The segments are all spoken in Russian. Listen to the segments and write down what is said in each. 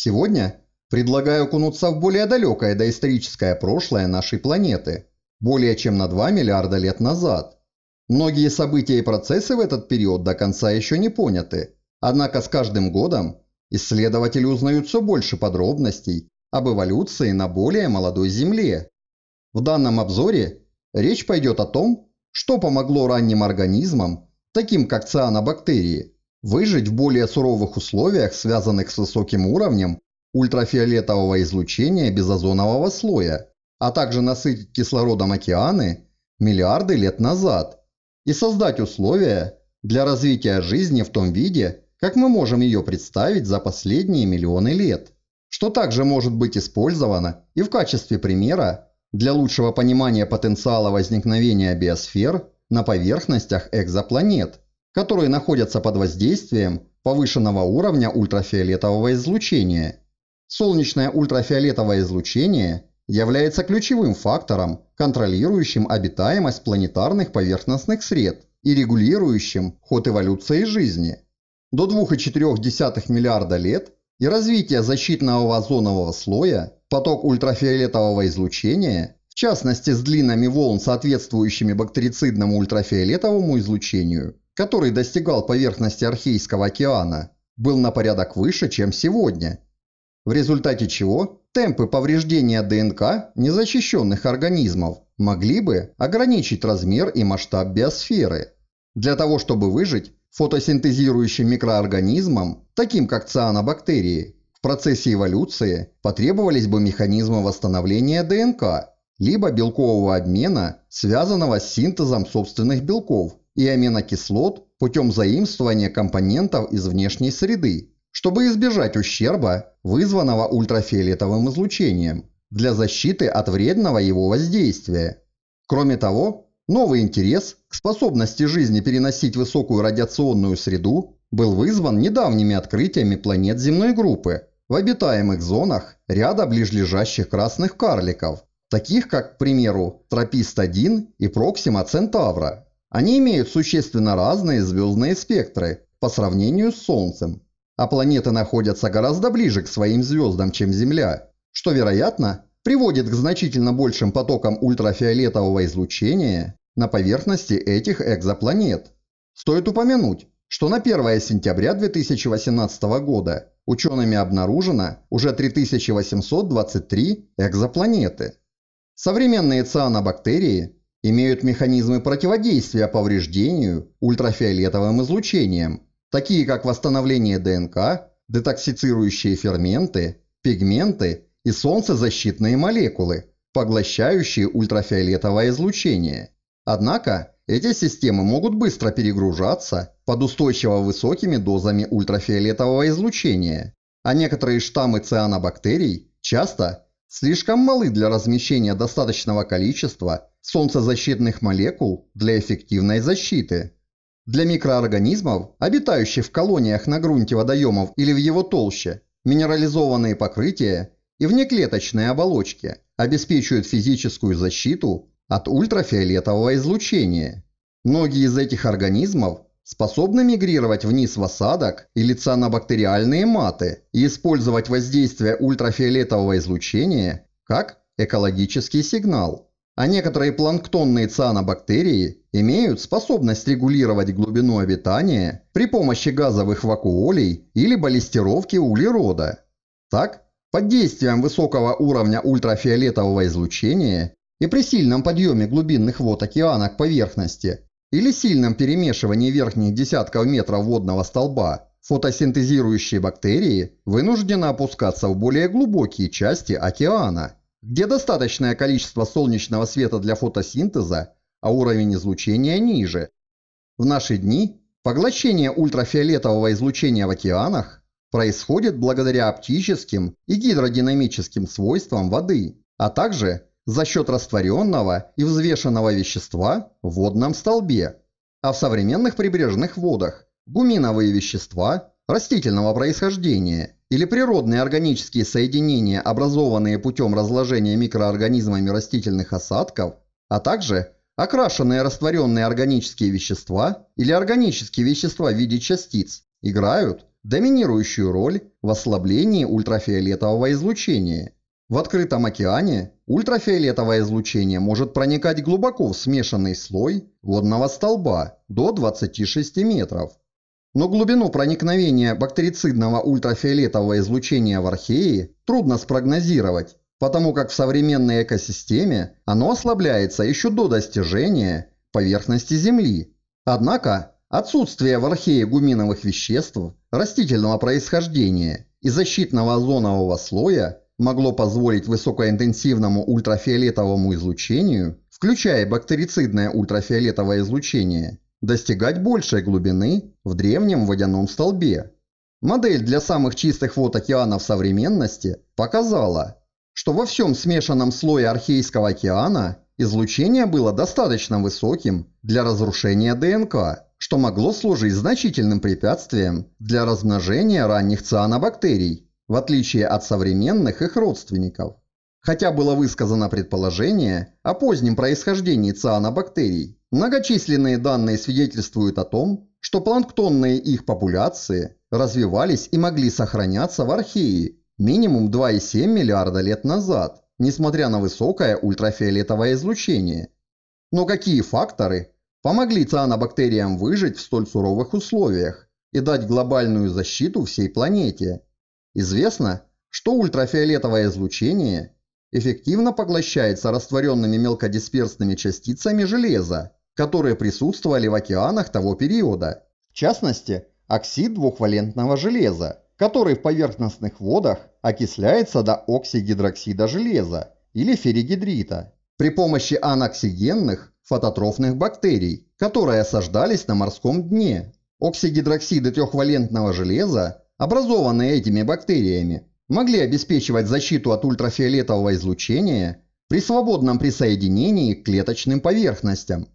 Сегодня предлагаю окунуться в более далекое доисторическое прошлое нашей планеты, более чем на 2 миллиарда лет назад. Многие события и процессы в этот период до конца еще не поняты, однако с каждым годом исследователи узнают все больше подробностей об эволюции на более молодой Земле. В данном обзоре речь пойдет о том, что помогло ранним организмам, таким как цианобактерии, Выжить в более суровых условиях, связанных с высоким уровнем ультрафиолетового излучения безозонового слоя, а также насытить кислородом океаны миллиарды лет назад и создать условия для развития жизни в том виде, как мы можем ее представить за последние миллионы лет, что также может быть использовано и в качестве примера для лучшего понимания потенциала возникновения биосфер на поверхностях экзопланет – которые находятся под воздействием повышенного уровня ультрафиолетового излучения. Солнечное ультрафиолетовое излучение является ключевым фактором, контролирующим обитаемость планетарных поверхностных сред и регулирующим ход эволюции жизни. До 2,4 миллиарда лет и развитие защитного озонового слоя поток ультрафиолетового излучения, в частности с длинами волн, соответствующими бактерицидному ультрафиолетовому излучению, который достигал поверхности Архейского океана, был на порядок выше, чем сегодня. В результате чего темпы повреждения ДНК незащищенных организмов могли бы ограничить размер и масштаб биосферы. Для того, чтобы выжить, фотосинтезирующим микроорганизмам, таким как цианобактерии, в процессе эволюции потребовались бы механизмы восстановления ДНК, либо белкового обмена, связанного с синтезом собственных белков, и аминокислот путем заимствования компонентов из внешней среды, чтобы избежать ущерба, вызванного ультрафиолетовым излучением, для защиты от вредного его воздействия. Кроме того, новый интерес к способности жизни переносить высокую радиационную среду был вызван недавними открытиями планет земной группы в обитаемых зонах ряда ближлежащих красных карликов, таких как, к примеру, Тропист-1 и Проксима Центавра. Они имеют существенно разные звездные спектры по сравнению с Солнцем, а планеты находятся гораздо ближе к своим звездам, чем Земля, что, вероятно, приводит к значительно большим потокам ультрафиолетового излучения на поверхности этих экзопланет. Стоит упомянуть, что на 1 сентября 2018 года учеными обнаружено уже 3823 экзопланеты. Современные цианобактерии имеют механизмы противодействия повреждению ультрафиолетовым излучением, такие как восстановление ДНК, детоксицирующие ферменты, пигменты и солнцезащитные молекулы, поглощающие ультрафиолетовое излучение. Однако эти системы могут быстро перегружаться под устойчиво высокими дозами ультрафиолетового излучения, а некоторые штаммы цианобактерий часто слишком малы для размещения достаточного количества солнцезащитных молекул для эффективной защиты. Для микроорганизмов, обитающих в колониях на грунте водоемов или в его толще, минерализованные покрытия и внеклеточные оболочки обеспечивают физическую защиту от ультрафиолетового излучения. Многие из этих организмов способны мигрировать вниз в осадок или цианобактериальные маты и использовать воздействие ультрафиолетового излучения как экологический сигнал а некоторые планктонные цианобактерии имеют способность регулировать глубину обитания при помощи газовых вакуолей или баллистировки углерода. Так, под действием высокого уровня ультрафиолетового излучения и при сильном подъеме глубинных вод океана к поверхности или сильном перемешивании верхних десятков метров водного столба, фотосинтезирующие бактерии вынуждены опускаться в более глубокие части океана – где достаточное количество солнечного света для фотосинтеза, а уровень излучения ниже. В наши дни поглощение ультрафиолетового излучения в океанах происходит благодаря оптическим и гидродинамическим свойствам воды, а также за счет растворенного и взвешенного вещества в водном столбе. А в современных прибрежных водах гуминовые вещества растительного происхождения – или природные органические соединения, образованные путем разложения микроорганизмами растительных осадков, а также окрашенные растворенные органические вещества или органические вещества в виде частиц, играют доминирующую роль в ослаблении ультрафиолетового излучения. В открытом океане ультрафиолетовое излучение может проникать глубоко в смешанный слой водного столба до 26 метров. Но глубину проникновения бактерицидного ультрафиолетового излучения в археи трудно спрогнозировать, потому как в современной экосистеме оно ослабляется еще до достижения поверхности Земли. Однако отсутствие в архее гуминовых веществ растительного происхождения и защитного озонового слоя могло позволить высокоинтенсивному ультрафиолетовому излучению, включая бактерицидное ультрафиолетовое излучение, достигать большей глубины в древнем водяном столбе. Модель для самых чистых вод океана в современности показала, что во всем смешанном слое Архейского океана излучение было достаточно высоким для разрушения ДНК, что могло служить значительным препятствием для размножения ранних цианобактерий, в отличие от современных их родственников. Хотя было высказано предположение о позднем происхождении цианобактерий, Многочисленные данные свидетельствуют о том, что планктонные их популяции развивались и могли сохраняться в Археи минимум 2,7 миллиарда лет назад, несмотря на высокое ультрафиолетовое излучение. Но какие факторы помогли цианобактериям выжить в столь суровых условиях и дать глобальную защиту всей планете? Известно, что ультрафиолетовое излучение эффективно поглощается растворенными мелкодисперсными частицами железа, которые присутствовали в океанах того периода. В частности, оксид двухвалентного железа, который в поверхностных водах окисляется до оксигидроксида железа или ферригидрита при помощи аноксигенных фототрофных бактерий, которые осаждались на морском дне. Оксигидроксиды трехвалентного железа, образованные этими бактериями, могли обеспечивать защиту от ультрафиолетового излучения при свободном присоединении к клеточным поверхностям.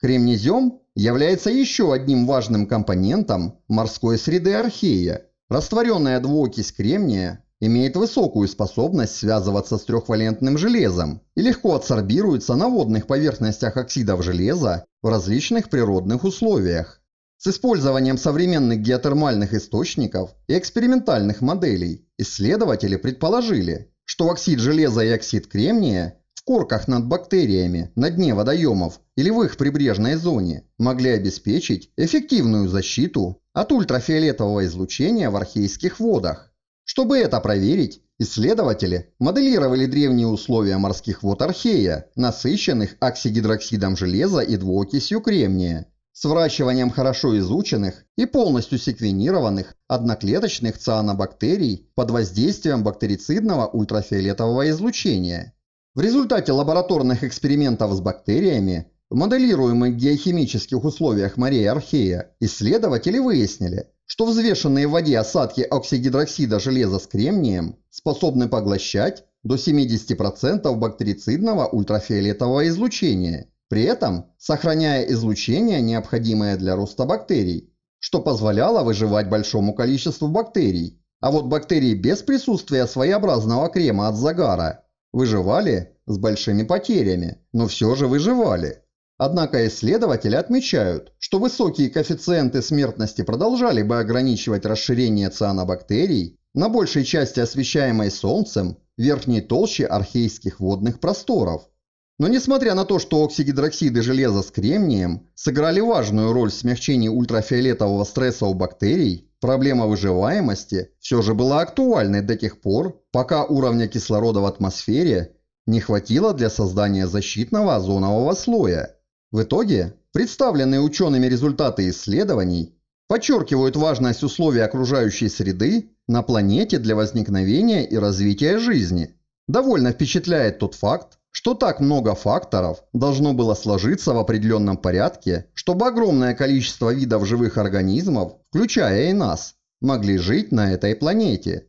Кремнезем является еще одним важным компонентом морской среды Архея. Растворенная двуокись кремния имеет высокую способность связываться с трехвалентным железом и легко адсорбируется на водных поверхностях оксидов железа в различных природных условиях. С использованием современных геотермальных источников и экспериментальных моделей исследователи предположили, что оксид железа и оксид кремния Корках над бактериями на дне водоемов или в их прибрежной зоне могли обеспечить эффективную защиту от ультрафиолетового излучения в архейских водах. Чтобы это проверить, исследователи моделировали древние условия морских вод Архея, насыщенных оксигидроксидом железа и двуокисью кремния, с выращиванием хорошо изученных и полностью секвенированных одноклеточных цианобактерий под воздействием бактерицидного ультрафиолетового излучения – в результате лабораторных экспериментов с бактериями в моделируемых геохимических условиях морей Архея исследователи выяснили, что взвешенные в воде осадки оксигидроксида железа с кремнием способны поглощать до 70% бактерицидного ультрафиолетового излучения, при этом сохраняя излучение, необходимое для роста бактерий, что позволяло выживать большому количеству бактерий. А вот бактерии без присутствия своеобразного крема от загара Выживали с большими потерями, но все же выживали. Однако исследователи отмечают, что высокие коэффициенты смертности продолжали бы ограничивать расширение цианобактерий на большей части освещаемой Солнцем верхней толщи архейских водных просторов. Но несмотря на то, что оксигидроксиды железа с кремнием сыграли важную роль в смягчении ультрафиолетового стресса у бактерий, Проблема выживаемости все же была актуальной до тех пор, пока уровня кислорода в атмосфере не хватило для создания защитного озонового слоя. В итоге, представленные учеными результаты исследований подчеркивают важность условий окружающей среды на планете для возникновения и развития жизни. Довольно впечатляет тот факт, что так много факторов должно было сложиться в определенном порядке, чтобы огромное количество видов живых организмов включая и нас, могли жить на этой планете.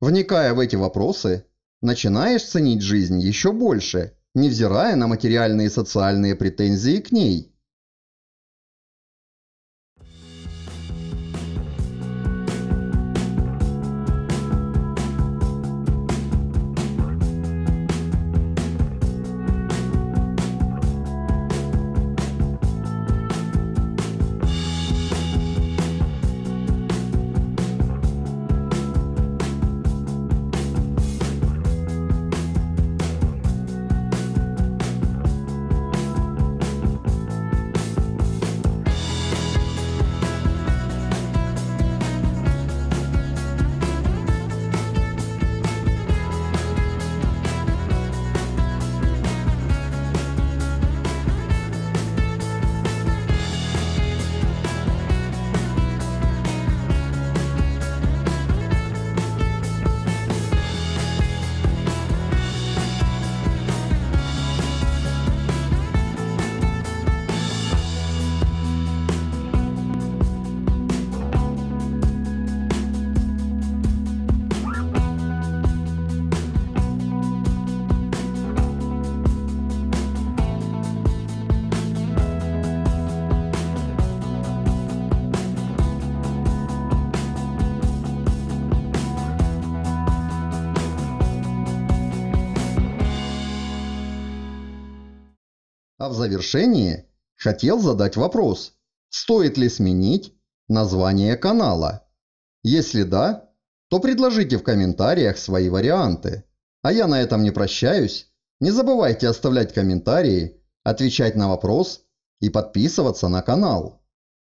Вникая в эти вопросы, начинаешь ценить жизнь еще больше, невзирая на материальные и социальные претензии к ней. А в завершении хотел задать вопрос, стоит ли сменить название канала. Если да, то предложите в комментариях свои варианты. А я на этом не прощаюсь. Не забывайте оставлять комментарии, отвечать на вопрос и подписываться на канал.